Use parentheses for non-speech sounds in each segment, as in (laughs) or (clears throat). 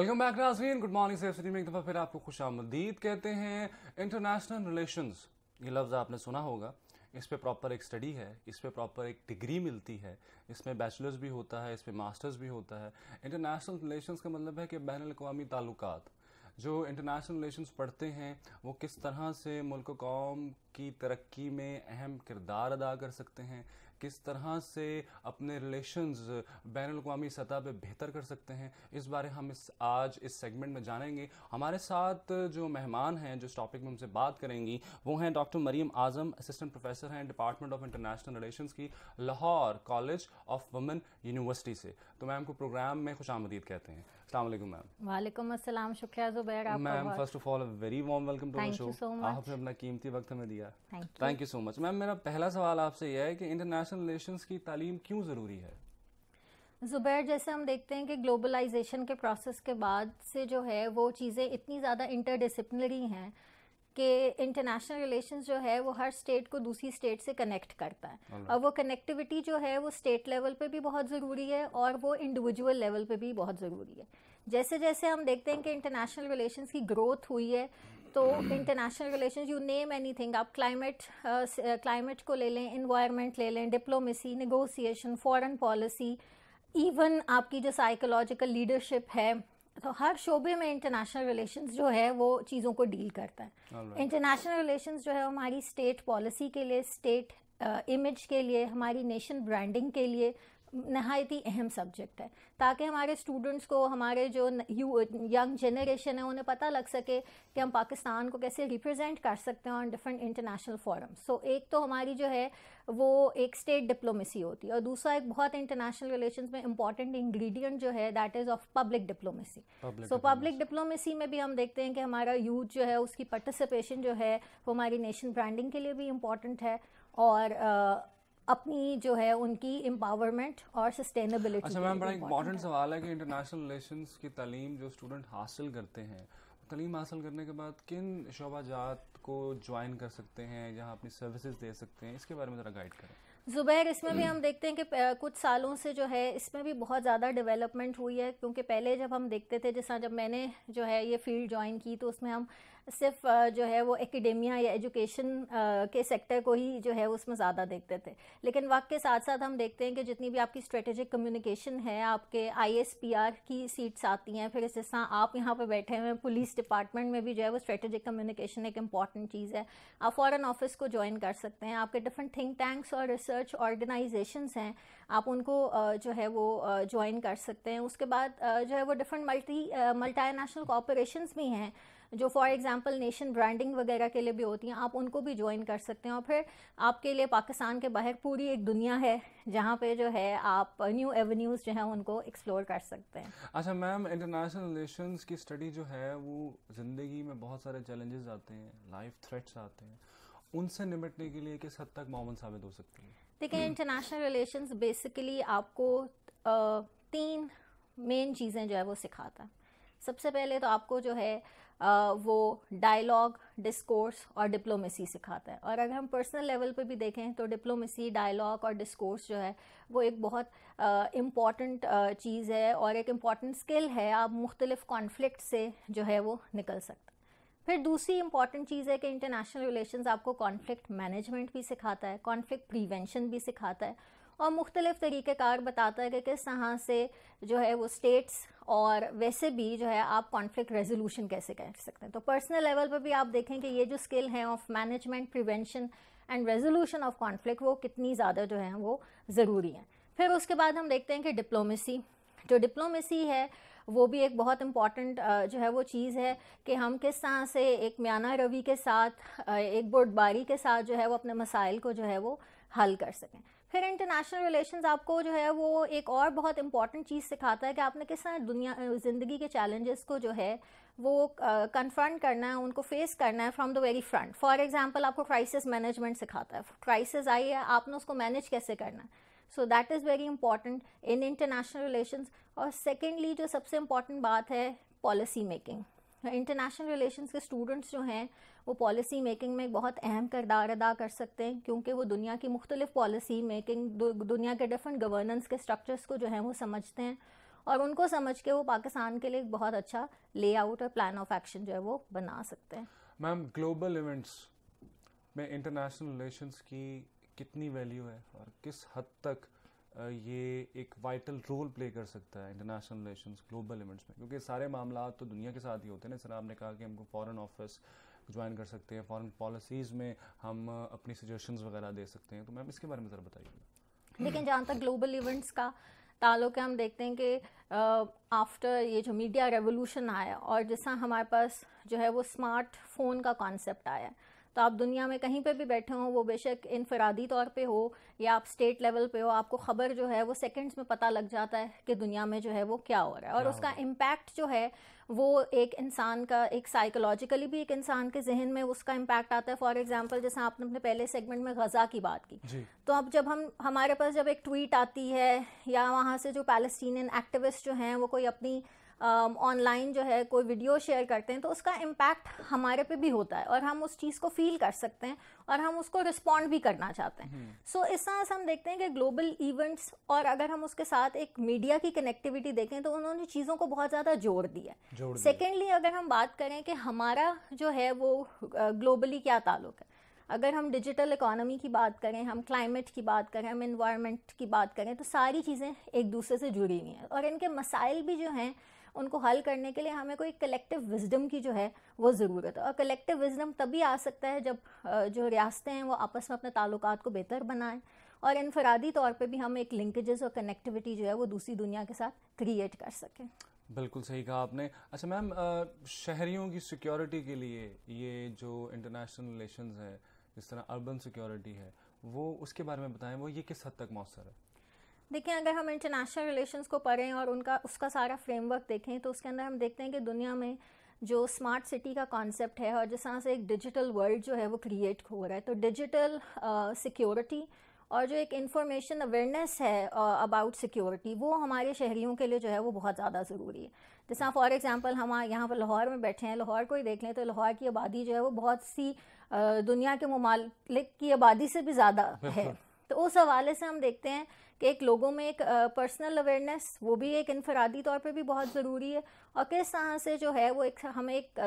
Welcome back नाजरीन good morning safe city में एक दफ़ा फिर आपको खुश आमदीद कहते हैं इंटरनेशनल रिलेशंस ये लफ्ज़ आपने सुना होगा इस पर प्रॉपर एक स्टडी है इस पर प्रॉपर एक डिग्री मिलती है इसमें बैचलर्स भी होता है इसमें मास्टर्स भी होता है इंटरनेशनल रिलेशंस का मतलब है कि बैन अवी ताल्लुक जो इंटरनेशनल रिलेशंस पढ़ते हैं वो किस तरह से मुल्क कौम की तरक्की में अहम किरदार अदा कर सकते हैं किस तरह से अपने रिलेशंस बैन अवी सतह पर बेहतर कर सकते हैं इस बारे हम इस आज इस सेगमेंट में जानेंगे हमारे साथ जो मेहमान हैं जो टॉपिक में हमसे बात करेंगी वो हैं doctor Mariam Azam assistant professor हैं डिपार्टमेंट ऑफ इंटरनेशनल रिलेशन की Lahore college of women university से तो मैम को प्रोग्राम में खुश कहते हैं Assalamualaikum मैम वालेकुम अस्सलाम शुक्रिया Zubair ma'am first of all very warm welcome to show आपने अपना कीमती वक्त हमें दिया thank you so much ma'am मेरा पहला सवाल आपसे यह है कि इंटरनेशनल रिलेशंस की तालीम क्यों ज़रूरी है ज़ुबैर जैसे हम देखते हैं कि ग्लोबलाइजेशन के प्रोसेस के बाद से जो है वो चीज़ें इतनी ज़्यादा इंटरडिसिप्लिनरी हैं कि इंटरनेशनल रिलेशंस जो है वो हर स्टेट को दूसरी स्टेट से कनेक्ट करता है right. और वो कनेक्टिविटी जो है वो स्टेट लेवल पे भी बहुत ज़रूरी है और वो इंडिविजुअल लेवल पे भी बहुत ज़रूरी है जैसे जैसे हम देखते हैं कि इंटरनेशनल रिलेशंस की ग्रोथ हुई है तो international relation you name anything आप क्लाइमेट क्लाइमेट uh, uh, को ले लें इन्वायरमेंट ले लें diplomacy negotiation foreign policy even आपकी जो साइकोलॉजिकल लीडरशिप है तो हर शोबे में इंटरनेशनल रिलेशंस जो है वो चीज़ों को डील करता है इंटरनेशनल रिलेशंस जो है हमारी स्टेट पॉलिसी के लिए स्टेट इमेज uh, के लिए हमारी नेशन ब्रांडिंग के लिए नहायत ही अहम सब्जेक्ट है ताकि हमारे स्टूडेंट्स को हमारे जो यू यंग जनरेशन है उन्हें पता लग सके कि हम पाकिस्तान को कैसे रिप्रेजेंट कर सकते हैं on different international forum so एक तो हमारी जो है वो एक स्टेट डिप्लोमेसी होती है और दूसरा एक बहुत इंटरनेशनल रिलेशन में इंपॉर्टेंट इंग्रेडिएंट जो है that is of public diplomacy so public diplomacy में भी हम देखते हैं कि हमारा यूथ जो है उसकी पार्टिसिपेशन जो है वो हमारी नेशन ब्रांडिंग के लिए भी इम्पॉर्टेंट है और uh, अपनी जो है उनकी एम्पावरमेंट और सस्टेनेबिलिटी अच्छा मैम बड़ा इंपॉर्टेंट सवाल है कि इंटरनेशनल रिलेशन की तलीम जो स्टूडेंट हासिल करते हैं तलीम हासिल करने के बाद किन शोबाजात को ज्वाइन कर सकते हैं जहाँ अपनी सर्विसेज दे सकते हैं इसके बारे में ज़रा गाइड करें ज़ुबैर इसमें भी हम्म। हम देखते हैं कि कुछ सालों से जो है इसमें भी बहुत ज़्यादा डेवलपमेंट हुई है क्योंकि पहले जब हम देखते थे जिस जब मैंने जो है ये फील्ड ज्वाइन की तो उसमें हम सिर्फ जो है वो एकेडेमिया या एजुकेशन के सेक्टर को ही जो है उसमें ज़्यादा देखते थे लेकिन वक्त के साथ साथ हम देखते हैं कि जितनी भी आपकी स्ट्रेटेजिक कम्युनिकेशन है आपके आई की सीट्स आती हैं फिर जिस तरह आप यहाँ पर बैठे हुए पुलिस डिपार्टमेंट में भी जो है वो स्ट्रेटेजिक कम्युनिकेशन एक इम्पॉर्टेंट चीज़ है आप फ़ॉरन ऑफिस को ज्वाइन कर सकते हैं आपके डिफरेंट थिंक टैंक्स और रिसर्च रिसर्च ऑर्गेनाइजेशंस हैं आप उनको जो है वो ज्वाइन कर सकते हैं उसके बाद जो है वो डिफरेंट मल्टी मल्टी नेशनल भी हैं जो फॉर एग्जांपल नेशन ब्रांडिंग वगैरह के लिए भी होती हैं आप उनको भी ज्वाइन कर सकते हैं और फिर आपके लिए पाकिस्तान के बाहर पूरी एक दुनिया है जहाँ पे जो है आप न्यू एवेन्यूज़ जो है उनको एक्सप्लोर कर सकते हैं अच्छा मैम इंटरनेशनल रिलेशन की स्टडी जो है वो ज़िंदगी में बहुत सारे चैलेंजेस आते हैं लाइफ थ्रेट्स आते हैं उनसे निपटने के लिए किस हद तक मामन साबित हो सकती है देखिए इंटरनेशनल रिलेशन बेसिकली आपको तीन मेन चीज़ें जो है वो सिखाता है सबसे पहले तो आपको जो है आ, वो डायलॉग डिस्कोर्स और डिप्लोमेसी सिखाता है और अगर हम पर्सनल लेवल पे भी देखें तो डिप्लोमेसी डायलॉग और डिस्कोर्स जो है वो एक बहुत इम्पॉर्टेंट चीज़ है और एक इम्पॉर्टेंट स्किल है आप मुख्तलिफ कॉन्फ्लिक्ट से जो है वो निकल सकते फिर दूसरी इंपॉर्टेंट चीज़ है कि इंटरनेशनल रिलेशंस आपको कॉन्फ्लिक्ट मैनेजमेंट भी सिखाता है कॉन्फ्लिक्ट प्रिवेंशन भी सिखाता है और मुख्तलिफ तरीक़ार बताता है कि किस तरह से जो है वो स्टेट्स और वैसे भी जो है आप कॉन्फ्लिक्ट रेजोल्यूशन कैसे कर सकते हैं तो पर्सनल लेवल पर भी आप देखें कि ये जो स्किल है of management prevention and resolution of conflict वो कितनी ज़्यादा जो है वो ज़रूरी है फिर उसके बाद हम देखते हैं कि डिप्लोमेसी जो डिप्लोमेसी है वो भी एक बहुत इम्पॉर्टेंट जो है वो चीज़ है कि हम किस तरह से एक म्याना रवि के साथ एक बुटबारी के साथ जो है वो अपने मसाइल को जो है वो हल कर सकें फिर इंटरनेशनल रिलेशंस आपको जो है वो एक और बहुत इंपॉर्टेंट चीज़ सिखाता है कि आपने किस तरह दुनिया ज़िंदगी के चैलेंजेस को जो है वो कन्फ्रंट uh, करना है उनको फेस करना है from the very front for example आपको क्राइसिस मैनेजमेंट सिखाता है क्राइसिस आई है आपने उसको मैनेज कैसे करना है so that is very important in international relations और सेकेंडली जो सबसे इम्पॉर्टेंट बात है पॉलिसी मेकिंग इंटरनेशनल रिलेशंस के स्टूडेंट्स जो हैं वो पॉलिसी मेकिंग में बहुत अहम करदार अदा कर सकते हैं क्योंकि वो दुनिया की मुख्तलिफ पॉलिसी मेकिंग दुनिया के डिफरेंट गवर्नेंस के स्ट्रक्चर्स को जो है वो समझते हैं और उनको समझ के वो पाकिस्तान के लिए एक बहुत अच्छा लेआउट और प्लान ऑफ एक्शन जो है वो बना सकते हैं मैम ग्लोबल इवेंट्स में इंटरनेशनल रिलेशंस की कितनी वैल्यू है और किस हद तक ये एक वाइटल रोल प्ले कर सकता है इंटरनेशनल रिलेशन ग्लोबल इवेंट्स में क्योंकि सारे मामला तो दुनिया के साथ ही होते हैं ना सर आपने कहा कि हमको फॉरेन ऑफिस ज्वाइन कर सकते हैं फॉरेन पॉलिसीज़ में हम अपनी सजेशंस वगैरह दे सकते हैं तो मैम इसके बारे में ज़रा बताइए लेकिन जहाँ तक ग्लोबल इवेंट्स का ताल्लुक है हम देखते हैं कि आफ्टर ये जो मीडिया रेवोल्यूशन आया और जैसा हमारे पास जो है वो स्मार्टफोन का कॉन्सेप्ट आया है तो आप दुनिया में कहीं पे भी बैठे हो वो बेशक इनफरादी तौर पे हो या आप स्टेट लेवल पे हो आपको खबर जो है वो सेकंड्स में पता लग जाता है कि दुनिया में जो है वो क्या हो रहा है और उसका इम्पैक्ट जो है वो एक इंसान का एक साइकोलॉजिकली भी एक इंसान के जहन में उसका इम्पैक्ट आता है फॉर एग्जाम्पल जैसे आपने अपने पहले सेगमेंट में गजा की बात की तो अब जब हम हमारे पास जब एक ट्वीट आती है या वहाँ से जो पैलेस्टीनियन एक्टिविस्ट जो हैं वो कोई अपनी ऑनलाइन जो है कोई वीडियो शेयर करते हैं तो उसका इम्पैक्ट हमारे पे भी होता है और हम उस चीज़ को फील कर सकते हैं और हम उसको रिस्पॉन्ड भी करना चाहते हैं सो हम्म। इस तरह से हम देखते हैं कि ग्लोबल इवेंट्स और अगर हम उसके साथ एक मीडिया की कनेक्टिविटी देखें तो उन्होंने चीज़ों को बहुत ज़्यादा जोड़ दिया सेकेंडली अगर हम बात करें कि हमारा जो है वो ग्लोबली क्या ताल्लुक है अगर हम डिजिटल इकोनॉमी की बात करें हम क्लाइमेट की बात करें हम इन्वायरमेंट की बात करें तो सारी चीज़ें एक दूसरे से जुड़ी हुई हैं और इनके मसाइल भी जो हैं उनको हल करने के लिए हमें कोई कलेक्टिव विजडम की जो है वो ज़रूरत है और कलेक्टिव विजडम तभी आ सकता है जब जो रियासतें हैं वो आपस में अपने ताल्लुक को बेहतर बनाएं और इनफरादी तौर पर भी हम एक लिंकेजेस और कनेक्टिविटी जो है वो दूसरी दुनिया के साथ क्रिएट कर सकें बिल्कुल सही कहा आपने अच्छा मैम शहरीों की सिक्योरिटी के लिए ये जो इंटरनेशनल रिलेशंस है जिस तरह अर्बन सिक्योरिटी है वो उसके बारे में बताएं वो ये किस हद तक मौसर है देखें अगर हम इंटरनेशनल रिलेशंस को पढ़ें और उनका उसका सारा फ्रेमवर्क देखें तो उसके अंदर हम देखते हैं कि दुनिया में जो स्मार्ट सिटी का कॉन्सेप्ट है और जिस तरह से एक डिजिटल वर्ल्ड जो है वो क्रिएट हो रहा है तो डिजिटल सिक्योरिटी uh, और जो एक इंफॉर्मेशन अवेयरनेस है अबाउट uh, सिक्योरिटी वो हमारे शहरियों के लिए जो है वो बहुत ज़्यादा ज़रूरी है जैसा फॉर एग्ज़ाम्पल हम यहाँ पर लाहौर में बैठे हैं लाहौर को ही देख लें तो लाहौर की आबादी जो है वो बहुत सी uh, दुनिया के ममालिक की आबादी से भी ज़्यादा है (laughs) तो उस हवाले से हम देखते हैं कि एक लोगों में एक पर्सनल अवेयरनेस वो भी एक इनफरादी तौर पे भी बहुत ज़रूरी है और किस तरह से जो है वो एक हम एक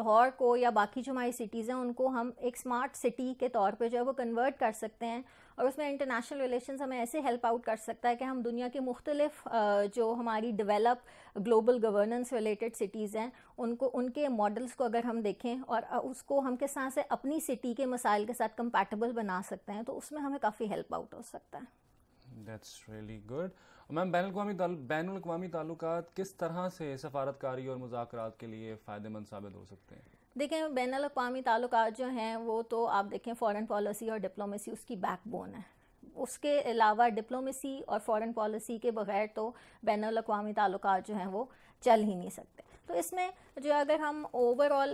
लाहौर को या बाकी जो हमारी सिटीज़ हैं उनको हम एक स्मार्ट सिटी के तौर पे जो है वो कन्वर्ट कर सकते हैं और उसमें इंटरनेशनल रिलेशन हमें ऐसे हेल्प आउट कर सकता है कि हम दुनिया के मुख्तलिफ जो हमारी develop global governance related cities हैं उनको उनके मॉडल्स को अगर हम देखें और उसको हम किस तरह से अपनी सिटी के मसाइल के साथ कंपैटिबल बना सकते हैं तो उसमें हमें काफ़ी हेल्प आउट हो सकता है मैम बैन अवी ताल्लुक किस तरह से सफारतकारी और मुजाकर के लिए फ़ायदेमंद साबित हो सकते हैं देखें बैन अवी ताल्लुक जो हैं वो तो आप देखें फ़ॉरन पॉलिसी और डिप्लोमेसी उसकी बैकबोन है उसके अलावा डिप्लोमेसी और फॉरेन पॉलिसी के बगैर तो बैन अवी ताल्लुक जो हैं वो चल ही नहीं सकते तो इसमें जो अगर हम ओवरऑल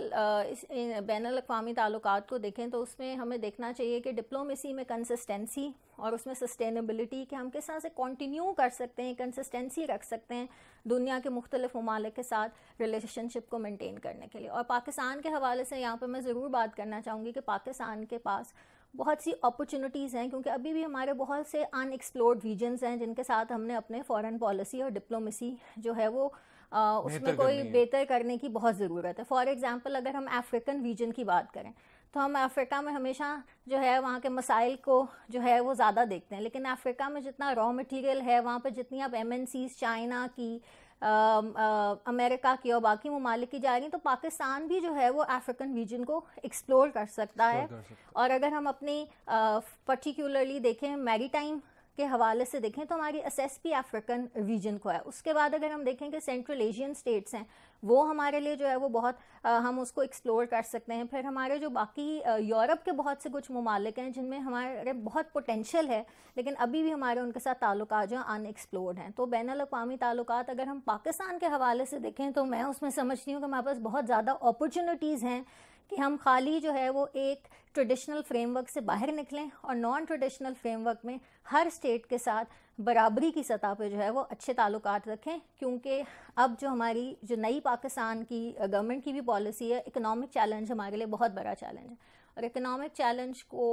इस बैन अवी ताल्लुक को देखें तो उसमें हमें देखना चाहिए कि डिप्लोमेसी में कंसिस्टेंसी और उसमें सस्टेनेबिलिटी कि हम किस तरह से कंटिन्यू कर सकते हैं कंसिस्टेंसी रख सकते हैं दुनिया के मुख्तलिफ ममालिक के साथ रिलेशनशिप को मेनटेन करने के लिए और पाकिस्तान के हवाले से यहाँ पर मैं ज़रूर बात करना चाहूँगी कि पाकिस्तान के पास बहुत सी अपॉर्चुनिटीज़ हैं क्योंकि अभी भी हमारे बहुत से अनएक्सप्लोर्ड रीजन्स हैं जिनके साथ हमने अपने फॉरेन पॉलिसी और डिप्लोमेसी जो है वो आ, उसमें कोई बेहतर करने की बहुत ज़रूरत है फॉर एग्ज़ाम्पल अगर हम अफ्रीकन रीजन की बात करें तो हम अफ्रीका में हमेशा जो है वहाँ के मसाइल को जो है वो ज़्यादा देखते हैं लेकिन अफ्रीका में जितना रॉ मटेरियल है वहाँ पर जितनी आप एम चाइना की आ, आ, अमेरिका की और बाकी ममालिक की जा रही हैं तो पाकिस्तान भी जो है वो अफ्रीकन रीजन को एक्सप्लोर कर सकता है और अगर हम अपनी पर्टिकुलरली देखें टाइम के हवाले से देखें तो हमारी एस अफ्रीकन रीजन को है उसके बाद अगर हम देखें कि सेंट्रल एशियन स्टेट्स हैं वो हमारे लिए जो है वो बहुत आ, हम उसको एक्सप्लोर कर सकते हैं फिर हमारे जो बाकी यूरोप के बहुत से कुछ ममालिक हैं जिनमें हमारे बहुत पोटेंशल है लेकिन अभी भी हमारे उनके साथ ताल्लुक जो अनएक्सप्लोर्ड हैं तो बैन अवी ताल्लुक अगर हम पाकिस्तान के हवाले से देखें तो मैं उसमें समझती हूँ कि हमारे पास बहुत ज़्यादा अपॉर्चुनिटीज़ हैं कि हम खाली जो है वो एक ट्रेडिशनल फ्रेमवर्क से बाहर निकलें और नॉन ट्रेडिशनल फ्रेमवर्क में हर स्टेट के साथ बराबरी की सतह पर जो है वो अच्छे ताल्लुक रखें क्योंकि अब जो हमारी जो नई पाकिस्तान की गवर्नमेंट की भी पॉलिसी है इकोनॉमिक चैलेंज हमारे लिए बहुत बड़ा चैलेंज है और इकोनॉमिक चैलेंज को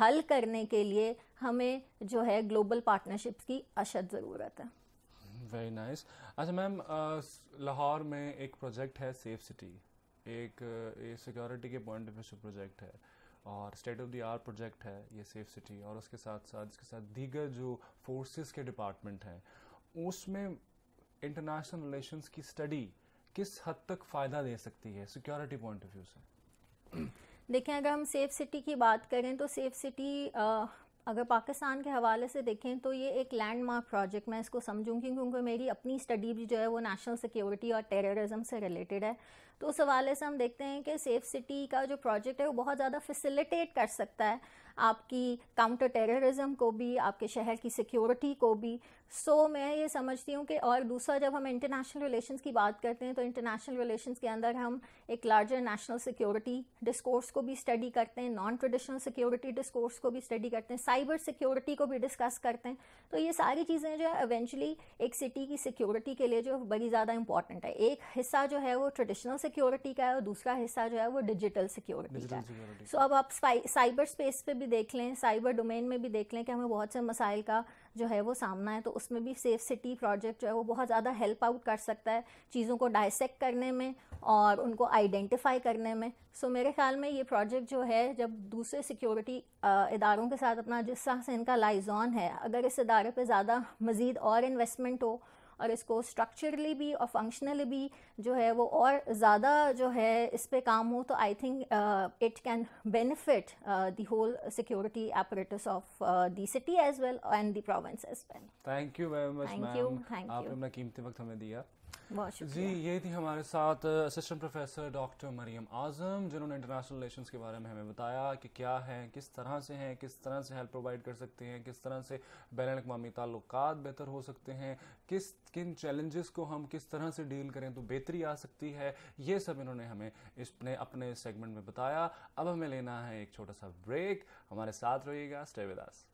हल करने के लिए हमें जो है ग्लोबल पार्टनरशिप्स की अशद ज़रूरत है वेरी नाइस अच्छा मैम लाहौर में एक प्रोजेक्ट है सेफ सिटी एक ये सिक्योरिटी के पॉइंट ऑफ व्यू से प्रोजेक्ट है और state of the art project है ये सेफ सिटी और उसके साथ साथ इसके साथ दीगर जो फोर्सेस के डिपार्टमेंट हैं उसमें इंटरनेशनल रिलेशंस की स्टडी किस हद तक फ़ायदा दे सकती है सिक्योरिटी पॉइंट ऑफ व्यू से (clears throat) देखें अगर हम सेफ सिटी की बात करें तो सेफ सिटी अगर पाकिस्तान के हवाले से देखें तो ये एक लैंडमार्क प्रोजेक्ट मैं इसको समझूंगी क्योंकि मेरी अपनी स्टडी भी जो है वो नेशनल सिक्योरिटी और टेररिज्म से रिलेटेड है तो उस हवाले से हम देखते हैं कि सेफ़ सिटी का जो प्रोजेक्ट है वो बहुत ज़्यादा फैसिलिटेट कर सकता है आपकी काउंटर टेररिज्म को भी आपके शहर की सिक्योरिटी को भी सो so, मैं ये समझती हूँ कि और दूसरा जब हम इंटरनेशनल रिलेशंस की बात करते हैं तो इंटरनेशनल रिलेशंस के अंदर हम एक लार्जर नेशनल सिक्योरिटी डिस्कोर्स को भी स्टडी करते हैं नॉन ट्रेडिशनल सिक्योरिटी डिस्कोर्स को भी स्टडी करते हैं साइबर सिक्योरिटी को भी डिस्कस करते हैं तो ये सारी चीज़ें जो है एवेंचुअली एक सिटी की सिक्योरिटी के लिए जो बड़ी ज़्यादा इंपॉर्टेंट है एक हिस्सा जो है वो ट्रेडिशनल सिक्योरिटी का है और दूसरा हिस्सा जो है वो डिजिटल सिक्योरिटी का है सो so, अब आप साइबर स्पेस पर भी भी देख लें साइबर डोमेन में भी देख लें कि हमें बहुत से मसाइल का जो है वो सामना है तो उसमें भी सेफ सिटी प्रोजेक्ट जो है वो बहुत ज़्यादा हेल्प आउट कर सकता है चीज़ों को डायसेक्ट करने में और उनको आइडेंटिफाई करने में सो so, मेरे ख्याल में ये प्रोजेक्ट जो है जब दूसरे सिक्योरिटी इदारों के साथ अपना जिस तरह से इनका लाइजॉन है अगर इस इदारे पर ज़्यादा मज़ीद और इन्वेस्टमेंट हो और इसको स्ट्रक्चरली भी और फंक्शनली भी जो है वो और ज़्यादा जो है इस पर काम हो तो I think it can benefit the whole security apparatus of the city as well and the province as well thank you very much thank you thank you अपना कीमती वक्त हमें दिया जी ये थी हमारे साथ assistant professor doctor Maryam Azam जिन्होंने इंटरनेशनल रिलेशन के बारे में हमें बताया कि क्या है किस तरह से हैं किस तरह से हेल्प प्रोवाइड कर सकते हैं किस तरह से बैन अवी ताल्लुक बेहतर हो सकते हैं किस किन चैलेंजेस को हम किस तरह से डील करें तो बेहतरी आ सकती है ये सब इन्होंने हमें इसने अपने सेगमेंट में बताया अब हमें लेना है एक छोटा सा ब्रेक हमारे साथ रहिएगा स्टेविदास